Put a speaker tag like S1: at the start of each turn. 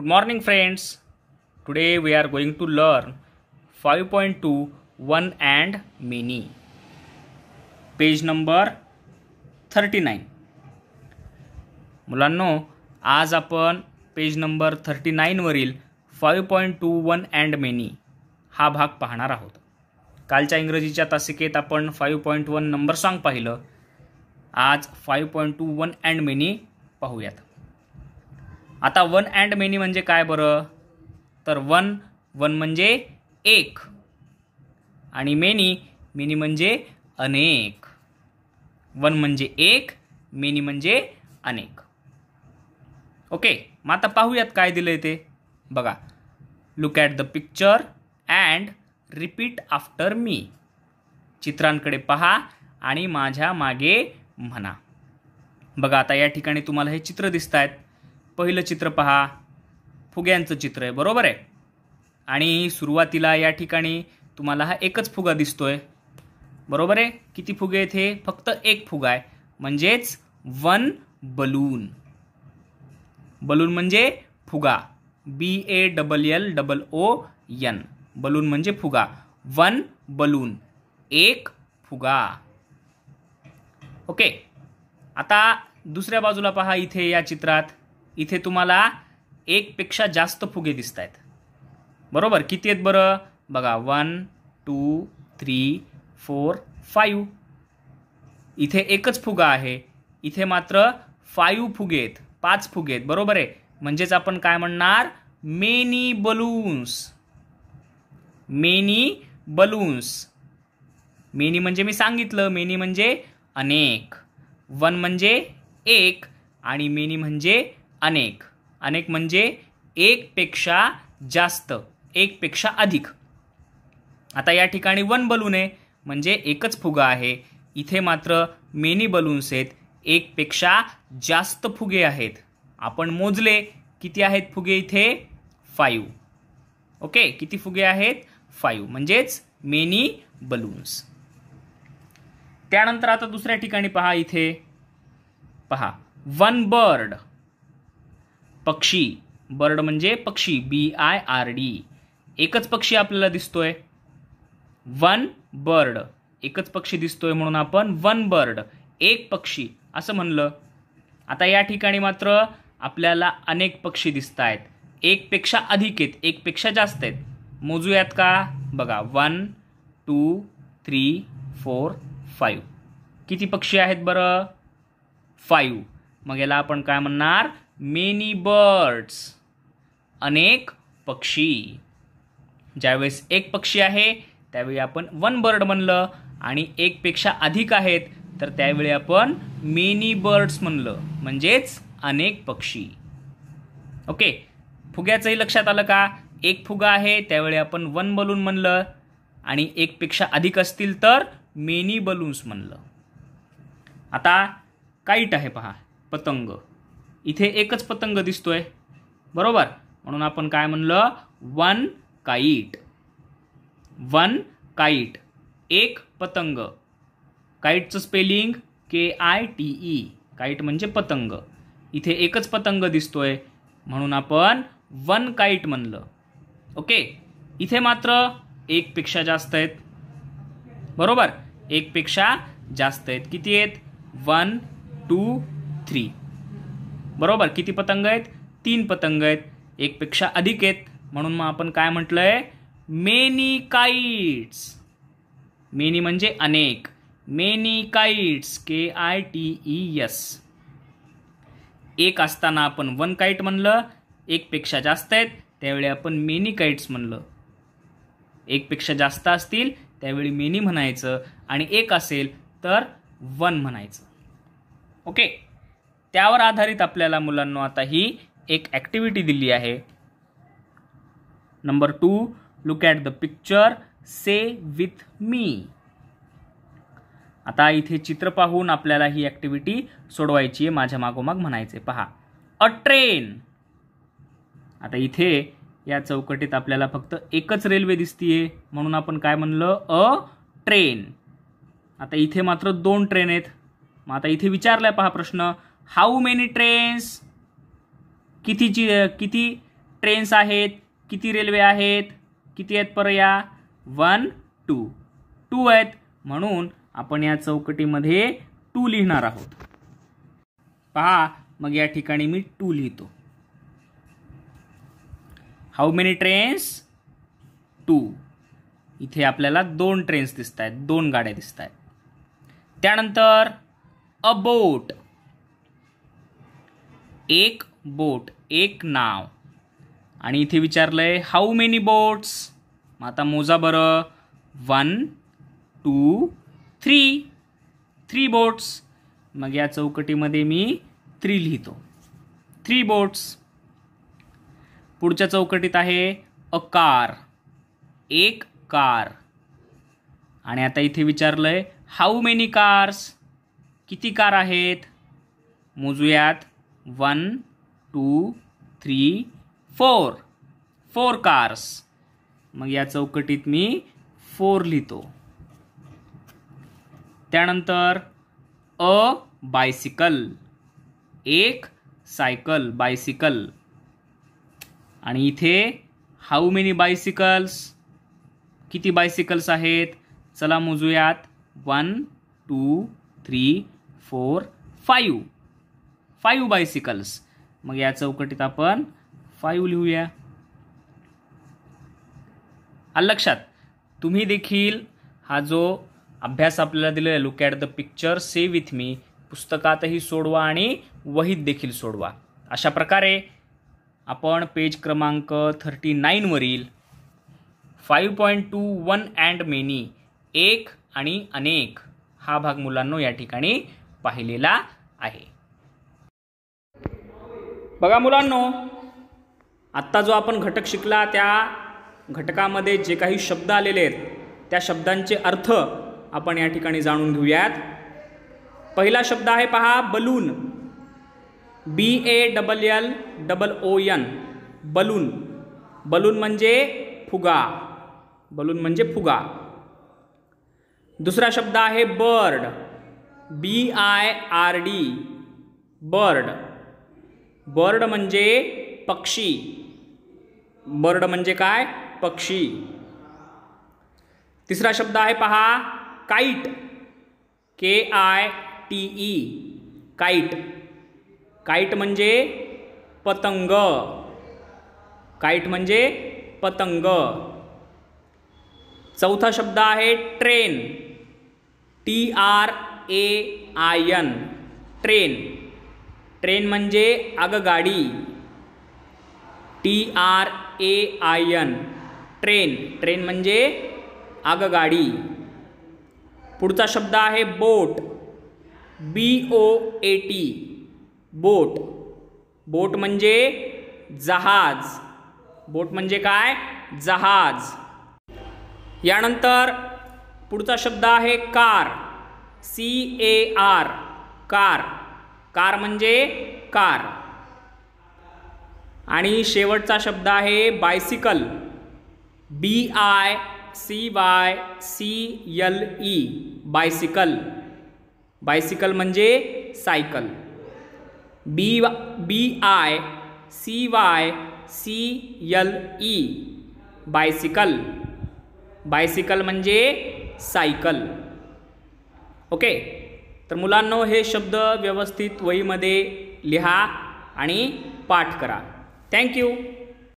S1: friends morning we today we to learn to learn 5.2 one and many page number thirty nine मुलांनो आज आपण page number thirty नाईनवरील 5.2 point two one and many हा भाग पाहणार आहोत कालच्या इंग्रजीच्या तासिकेत आपण five point one number song पाहिलं आज five point two one and many पाहूयात आता वन अँड मेनी म्हणजे काय बरं तर वन वन म्हणजे एक आणि मेनी मेनी म्हणजे अनेक वन म्हणजे एक मेनी म्हणजे अनेक ओके मग आता पाहूयात काय दिलं ते बघा look at the picture and repeat after me चित्रांकडे पहा आणि माझ्या मागे म्हणा बघा आता या ठिकाणी तुम्हाला हे चित्र दिसत आहेत पहिलं चित्र पहा फुग्यांचं चित्र आहे बरोबर आहे आणि सुरुवातीला या ठिकाणी तुम्हाला हा एकच फुगा दिसतोय बरोबर आहे किती फुगे आहेत हे फक्त एक फुगा आहे म्हणजेच वन बलून बलून म्हणजे फुगा B A double L double O N balloon म्हणजे फुगा वन बलून एक फुगा ओके आता दुसऱ्या बाजूला पहा इथे या चित्रात इथे तुम्हाला एकपेक्षा जास्त फुगे दिसत आहेत बरोबर किती आहेत बरं बघा one two three four five इथे एकच फुगा आहे इथे मात्र फाईव्ह फुगे आहेत पाच फुगे आहेत बरोबर आहे म्हणजेच आपण काय म्हणणार many balloons many balloons many म्हणजे मी सांगितलं मेनी म्हणजे अनेक वन म्हणजे एक आणि मेनी म्हणजे अनेक अनेक म्हणजे एकपेक्षा जास्त एकपेक्षा अधिक आता या ठिकाणी वन बलून आहे म्हणजे एकच फुगा आहे इथे मात्र मेनी बलून्स आहेत एकपेक्षा जास्त फुगे आहेत आपण मोजले किती आहेत फुगे इथे फाईव्ह ओके किती फुगे आहेत फाईव्ह म्हणजेच मेनी बलून्स त्यानंतर आता दुसऱ्या ठिकाणी पहा इथे पहा वन बर्ड पक्षी बर्ड म्हणजे पक्षी बी आय आर डी एकच पक्षी आपल्याला दिसतोय वन बर्ड एकच पक्षी दिसतोय म्हणून आपण वन बर्ड एक पक्षी असं म्हणलं आता या ठिकाणी मात्र आपल्याला अनेक पक्षी दिसत आहेत एकपेक्षा अधिक आहेत एकपेक्षा जास्त आहेत मोजूयात का बघा one two three four five किती पक्षी आहेत बरं फाईव्ह मग याला आपण काय म्हणणार मेनी बर्ड्स अनेक पक्षी ज्यावेळेस एक पक्षी आहे त्यावेळी आपण वन बर्ड म्हणलं आणि एकपेक्षा अधिक आहेत तर त्यावेळी आपण मेनी बर्ड्स म्हणलं म्हणजेच अनेक पक्षी ओके फुग्याचंही लक्षात आलं का एक फुगा आहे त्यावेळी आपण वन बलून म्हणलं आणि एकपेक्षा अधिक असतील तर मेनी बलून्स म्हणलं आता काईट आहे पहा पतंग इथे एकच पतंग दिसतोय बरोबर म्हणून आपण काय म्हणलं वन काईट वन काईट एक पतंग काईटचं spelling K I T E kite म्हणजे पतंग इथे एकच पतंग दिसतोय म्हणून आपण वन काईट म्हणलं ओके इथे मात्र एकपेक्षा जास्त आहेत बरोबर एकपेक्षा जास्त आहेत किती आहेत वन टू थ्री बरोबर किती पतंग आहेत तीन पतंग आहेत एकपेक्षा अधिक आहेत म्हणून मग आपण काय म्हटलंय मेनी काइट्स मेनी म्हणजे अनेक many kites K I T E e S एक असताना आपण वन काईट म्हणलं एकपेक्षा जास्त आहेत त्यावेळी आपण मेनी काईट्स म्हणलं एकपेक्षा जास्त असतील त्यावेळी मेनी म्हणायचं आणि एक असेल तर वन म्हणायचं ओके त्यावर आधारित आपल्याला मुलांना आता ही एक ॲक्टिव्हिटी दिली आहे number two look at the picture say with me आता इथे चित्र पाहून आपल्याला ही ॲक्टिव्हिटी सोडवायची आहे माझ्या मागोमाग म्हणायचे पहा अ ट्रेन आता इथे या चौकटीत आपल्याला फक्त एकच रेल्वे दिसतीये म्हणून आपण काय म्हणलं अ ट्रेन आता इथे मात्र दोन ट्रेन आहेत मग आता इथे विचारलाय पहा प्रश्न हाऊ मेनी ट्रेन्स कितीची किती ट्रेन्स आहेत किती रेल्वे आहेत किती आहेत पर या वन टू टू आहेत म्हणून आपण या चौकटीमध्ये टू लिहिणार आहोत पहा मग या ठिकाणी मी टू लिहितो हाऊ मेनी ट्रेन्स टू इथे आपल्याला दोन ट्रेन्स दिसत आहेत दोन गाड्या दिसत आहेत त्यानंतर अ बोट एक बोट एक नाव आणि इथे विचारलं आहे हाऊ मेनी बोट्स मग आता मोजा बरं one two three three boats मग या चौकटीमध्ये मी थ्री लिहितो थ्री बोट्स पुढच्या चौकटीत आहे अ कार एक कार आणि आता इथे विचारलं आहे हाऊ मेनी कार्स किती कार आहेत मोजूयात one two three four four cars मग या चौकटीत मी फोर लिहितो त्यानंतर अ बायसिकल एक सायकल बायसिकल आणि इथे हाऊ मेनी बायसिकल्स किती बायसिकल्स आहेत चला मोजूयात one two three four five five bicycles मग या चौकटीत आपण फाईव्ह लिहूया लक्षात तुम्ही देखील हा जो अभ्यास आपल्याला दिलेला आहे look at the picture say with me पुस्तकातही सोडवा आणि वहीत देखील सोडवा अशा प्रकारे आपण पेज क्रमांक थर्टी नाईनवरील five point two one and many एक आणि अनेक हा भाग मुलांनो या ठिकाणी पाहिलेला आहे बघा मुलांनो आत्ता जो आपण घटक शिकला त्या घटकामध्ये जे काही शब्द आलेले आहेत त्या शब्दांचे अर्थ आपण या ठिकाणी जाणून घेऊयात पहिला शब्द आहे पहा balloon B A double L double O N balloon balloon म्हणजे फुगा बलून म्हणजे फुगा दुसरा शब्द आहे bird B I R D bird bird म्हणजे पक्षी बर्ड म्हणजे काय पक्षी तिसरा शब्द आहे पहा kite K I T E kite kite म्हणजे पतंग काईट म्हणजे पतंग चौथा शब्द आहे train T R A I N train train म्हणजे आगगाडी T R A I N train train म्हणजे आगगाडी पुढचा शब्द आहे बोट बी ओ ए टी बोट बोट म्हणजे जहाज बोट म्हणजे काय जहाज यानंतर पुढचा शब्द आहे car C A R car car म्हणजे कार आणि शेवटचा शब्द आहे bicycle B I C Y C L E bicycle bicycle म्हणजे cycle B B I C Y C L E bicycle bicycle म्हणजे सायकल ओके तर मुलांनो हे शब्द व्यवस्थित वहीमध्ये लिहा आणि पाठ करा थँक्यू